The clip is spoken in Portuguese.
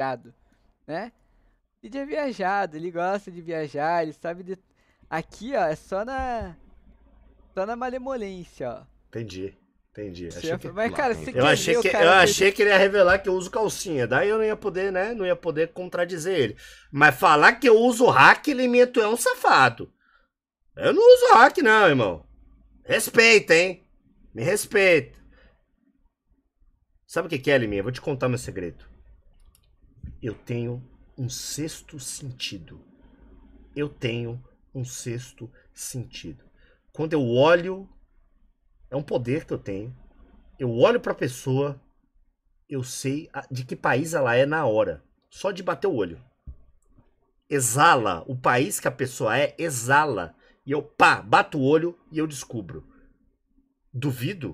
viajado, né? DJ é viajado, ele gosta de viajar, ele sabe de. Aqui, ó, é só na. Só na malemolência, ó. Entendi. Entendi. Achei que... Mas, cara, você eu achei que, cara eu achei que ele ia revelar que eu uso calcinha. Daí eu não ia poder, né? Não ia poder contradizer ele. Mas falar que eu uso hack, ele me é um safado. Eu não uso hack, não, irmão. Respeita, hein? Me respeita. Sabe o que é, Liminha? Vou te contar meu segredo. Eu tenho um sexto sentido. Eu tenho um sexto sentido. Quando eu olho, é um poder que eu tenho. Eu olho para a pessoa, eu sei de que país ela é na hora, só de bater o olho. Exala, o país que a pessoa é, exala. E eu, pá, bato o olho e eu descubro. Duvido